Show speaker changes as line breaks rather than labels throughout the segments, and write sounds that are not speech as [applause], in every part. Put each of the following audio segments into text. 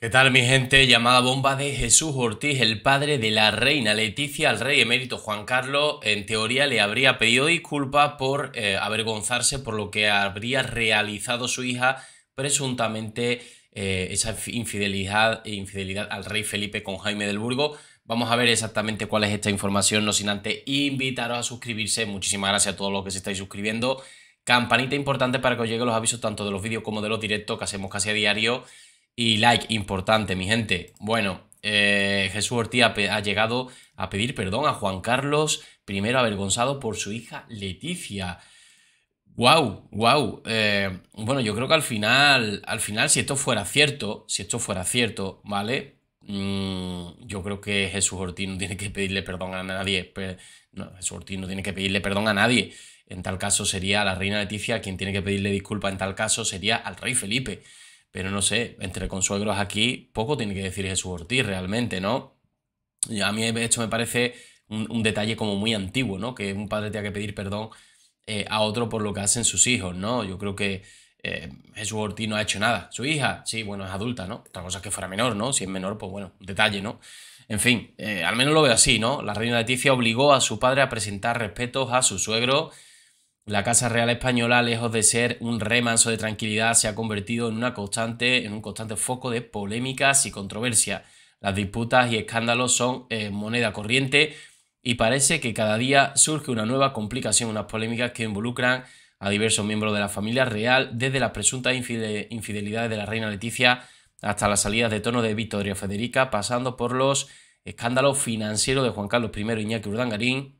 ¿Qué tal mi gente? Llamada bomba de Jesús Ortiz, el padre de la reina Leticia, al rey emérito Juan Carlos, en teoría le habría pedido disculpas por eh, avergonzarse por lo que habría realizado su hija, presuntamente eh, esa infidelidad, eh, infidelidad al rey Felipe con Jaime del Burgo. Vamos a ver exactamente cuál es esta información, no sin antes invitaros a suscribirse. Muchísimas gracias a todos los que se estáis suscribiendo. Campanita importante para que os lleguen los avisos tanto de los vídeos como de los directos que hacemos casi a diario y like, importante, mi gente. Bueno, eh, Jesús Ortiz ha, llegado a pedir perdón a Juan Carlos, primero avergonzado por su hija Leticia. Wow, wow. Eh, bueno, yo creo que al final, al final, si esto fuera cierto, si esto fuera cierto, ¿vale? Mm, yo creo que Jesús Ortiz no tiene que pedirle perdón a nadie. no, Jesús Ortiz no tiene que pedirle perdón a nadie. En tal caso sería la reina Leticia quien tiene que pedirle disculpa. En tal caso sería al rey Felipe. Pero no sé, entre consuegros aquí poco tiene que decir Jesús Ortiz realmente, ¿no? a mí esto me parece un, detalle como muy antiguo, ¿no? Que un padre tenga que pedir perdón eh, a otro por lo que hacen sus hijos, ¿no? Yo creo que eh, Jesús Ortiz no ha hecho nada. Su hija, sí, bueno, es adulta, ¿no? Otra cosa es que fuera menor, ¿no? Si es menor, pues bueno, un detalle, ¿no? En fin, eh, al menos lo veo así, ¿no? La reina Leticia obligó a su padre a presentar respetos a su suegro la Casa Real Española, lejos de ser un remanso de tranquilidad, se ha convertido en, una constante, en un constante foco de polémicas y controversia. Las disputas y escándalos son eh, moneda corriente y parece que cada día surge una nueva complicación, unas polémicas que involucran a diversos miembros de la familia real, desde las presuntas infidelidades de la reina Leticia hasta las salidas de tono de Victoria Federica, pasando por los escándalos financieros de Juan Carlos I y e Iñaki Urdangarín.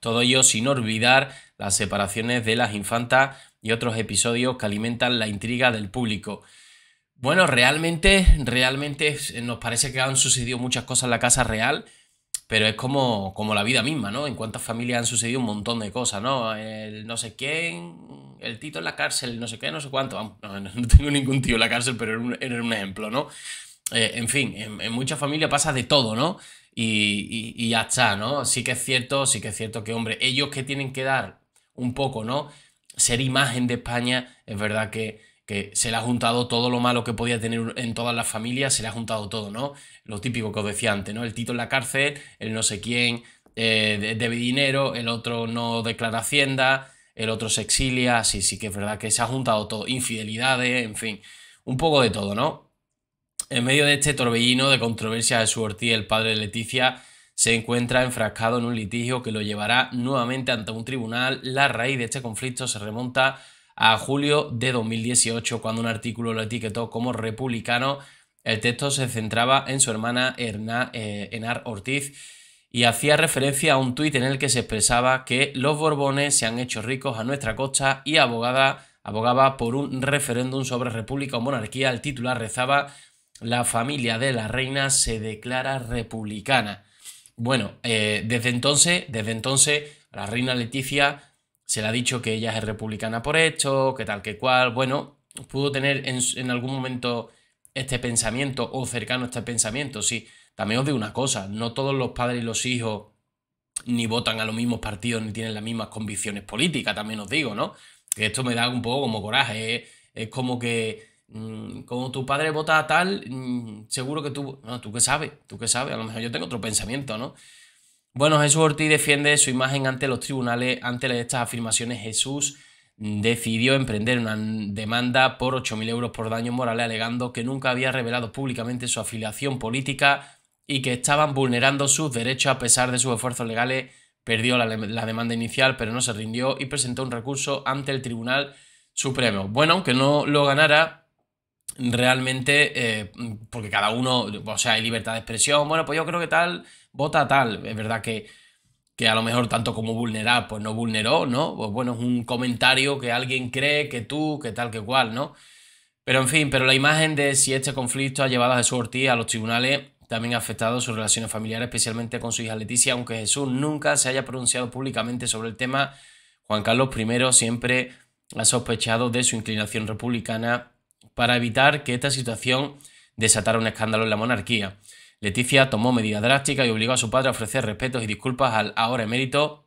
Todo ello sin olvidar las separaciones de las infantas y otros episodios que alimentan la intriga del público. Bueno, realmente, realmente nos parece que han sucedido muchas cosas en la casa real, pero es como, como la vida misma, ¿no? En cuántas familias han sucedido un montón de cosas, ¿no? El no sé quién, el tito en la cárcel, no sé qué, no sé cuánto. [laughs] No, tengo ningún tío en la cárcel, pero era un, ejemplo, ¿no? Eh, en fin, en, muchas familias pasa de todo, ¿no? Y, y, ya está, ¿no? Sí que es cierto, sí que es cierto que, hombre, ellos que tienen que dar un poco, ¿no? Ser imagen de España, es verdad que, se le ha juntado todo lo malo que podía tener en todas las familias, se le ha juntado todo, ¿no? Lo típico que os decía antes, ¿no? El Tito en la cárcel, el no sé quién eh, debe dinero, el otro no declara hacienda, el otro se exilia, sí, sí que es verdad que se ha juntado todo, infidelidades, en fin, un poco de todo, ¿no? En medio de este torbellino de controversia de su Ortiz, el padre de Leticia, se encuentra enfrascado en un litigio que lo llevará nuevamente ante un tribunal. La raíz de este conflicto se remonta a julio de 2018, cuando un artículo lo etiquetó como republicano. El texto se centraba en su hermana Hernán eh, Enar Ortiz y hacía referencia a un tuit en el que se expresaba que los Borbones se han hecho ricos a nuestra costa y abogaba por un referéndum sobre república o monarquía. El titular rezaba La familia de la reina se declara republicana. Bueno, eh, desde entonces, desde entonces, la reina Leticia se le ha dicho que ella es republicana por esto, que tal, que cual. Bueno, pudo tener en, algún momento este pensamiento o cercano a este pensamiento, sí. También os digo una cosa, no todos los padres y los hijos ni votan a los mismos partidos ni tienen las mismas convicciones políticas, también os digo, ¿no? Que esto me da un poco como coraje, ¿eh? es como que Mm, como tu padre vota tal, mm, seguro que tú, no, tú qué sabes, tú qué sabes, a lo mejor yo tengo otro pensamiento, ¿no? Bueno, Jesús Ortiz defiende su imagen ante los tribunales. Ante estas afirmaciones, Jesús decidió emprender una demanda por 8.000 euros por daño moral, alegando que nunca había revelado públicamente su afiliación política y que estaban vulnerando sus derechos a pesar de sus esfuerzos legales. Perdió la demanda inicial, pero no se rindió y presentó un recurso ante el Tribunal Supremo. Bueno, aunque no lo ganara, realmente, eh, porque cada uno, o sea, hay libertad de expresión, bueno, pues yo creo que tal, vota tal, es verdad que, que a lo mejor tanto como vulnerar, pues no vulneró, ¿no? Pues bueno, es un comentario que alguien cree, que tú, que tal, que cual, ¿no? Pero en fin, pero la imagen de si este conflicto ha llevado a Jesús Ortiz a los tribunales también ha afectado sus relaciones familiares, especialmente con su hija Leticia, aunque Jesús nunca se haya pronunciado públicamente sobre el tema, Juan Carlos I siempre ha sospechado de su inclinación republicana para evitar que esta situación desatara un escándalo en la monarquía. Leticia tomó medidas drásticas y obligó a su padre a ofrecer respetos y disculpas al ahora emérito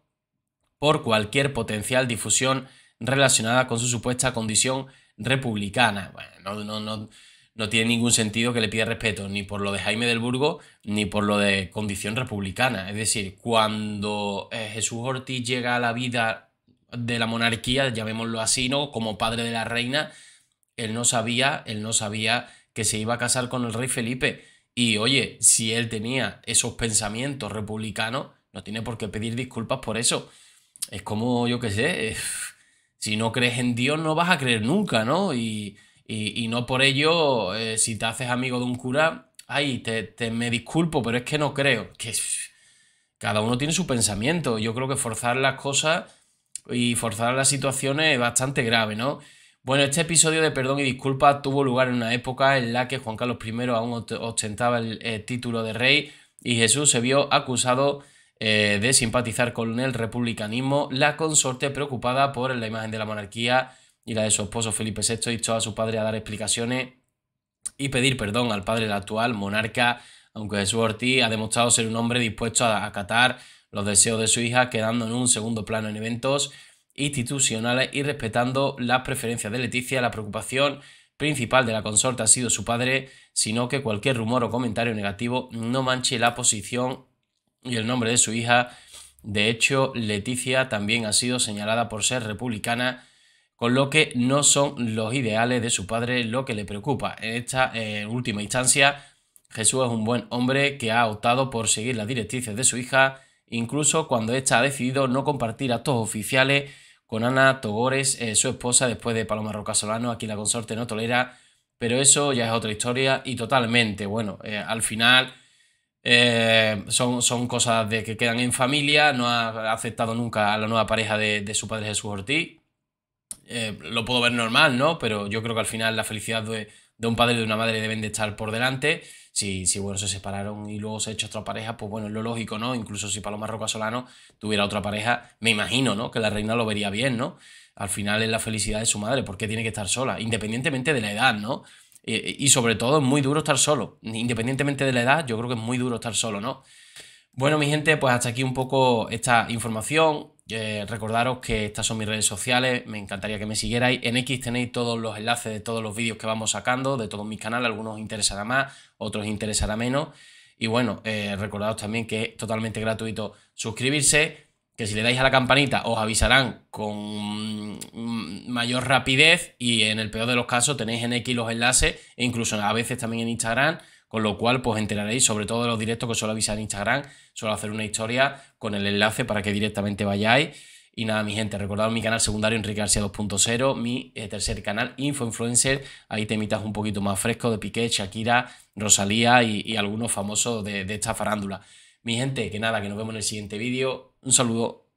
por cualquier potencial difusión relacionada con su supuesta condición republicana. no, no, tiene ningún sentido que le pida respeto, ni por lo de Jaime del Burgo, ni por lo de condición republicana. Es decir, cuando eh, Jesús Ortiz llega a la vida de la monarquía, llamémoslo así, ¿no? Como padre de la reina, él no sabía, él no sabía que se iba a casar con el rey Felipe. Y oye, si él tenía esos pensamientos republicanos, no tiene por qué pedir disculpas por eso. Es como, yo qué sé, eh, si no crees en Dios no vas a creer nunca, ¿no? Y, no por ello, eh, si te haces amigo de un cura, ay, te, me disculpo, pero es que no creo. Que cada uno tiene su pensamiento. Yo creo que forzar las cosas y forzar las situaciones es bastante grave, ¿no? Bueno, este episodio de Perdón y Disculpa tuvo lugar en una época en la que Juan Carlos I aún ostentaba el eh, título de rey y Jesús se vio acusado eh, de simpatizar con el republicanismo, la consorte preocupada por la imagen de la monarquía y la de su esposo Felipe VI instó a su padre a dar explicaciones y pedir perdón al padre del actual monarca, aunque Jesús Ortiz ha demostrado ser un hombre dispuesto a acatar los deseos de su hija, quedando en un segundo plano en eventos institucionales y respetando las preferencias de Leticia, la preocupación principal de la consorte ha sido su padre, sino que cualquier rumor o comentario negativo no manche la posición y el nombre de su hija. De hecho, Leticia también ha sido señalada por ser republicana, con lo que no son los ideales de su padre lo que le preocupa. En esta eh, última instancia, Jesús es un buen hombre que ha optado por seguir las directrices de su hija incluso cuando ésta ha decidido no compartir actos oficiales con Ana Togores, eh, su esposa, después de Paloma Roca Solano, a la consorte no tolera, pero eso ya es otra historia y totalmente, bueno, eh, al final eh, son, cosas de que quedan en familia, no ha aceptado nunca a la nueva pareja de, de su padre Jesús Ortiz, lo puedo ver normal, ¿no? Pero yo creo que al final la felicidad de, de un padre y de una madre deben de estar por delante. Si, si bueno, se separaron y luego se ha hecho otra pareja, pues bueno, es lo lógico, ¿no? Incluso si Paloma Roca Solano tuviera otra pareja, me imagino, ¿no? Que la reina lo vería bien, ¿no? Al final es la felicidad de su madre, porque tiene que estar sola? Independientemente de la edad, ¿no? Y, eh, eh, y sobre todo es muy duro estar solo. Independientemente de la edad, yo creo que es muy duro estar solo, ¿no? Bueno, mi gente, pues hasta aquí un poco esta información. Eh, recordaros que estas son mis redes sociales, me encantaría que me siguierais. En X tenéis todos los enlaces de todos los vídeos que vamos sacando, de todos mis canales, algunos os interesará más, otros os interesará menos. Y bueno, eh, recordaros también que es totalmente gratuito suscribirse, que si le dais a la campanita os avisarán con mm, mayor rapidez y en el peor de los casos tenéis en X los enlaces e incluso a veces también en Instagram con lo cual pues enteraréis sobre todo de los directos que suelo avisar en Instagram, suelo hacer una historia con el enlace para que directamente vayáis. Y nada, mi gente, recordad mi canal secundario Enrique García 2.0, mi eh, tercer canal Info Influencer, ahí imitas un poquito más fresco de Piqué, Shakira, Rosalía y, algunos famosos de, de esta farándula. Mi gente, que nada, que nos vemos en el siguiente vídeo. Un saludo.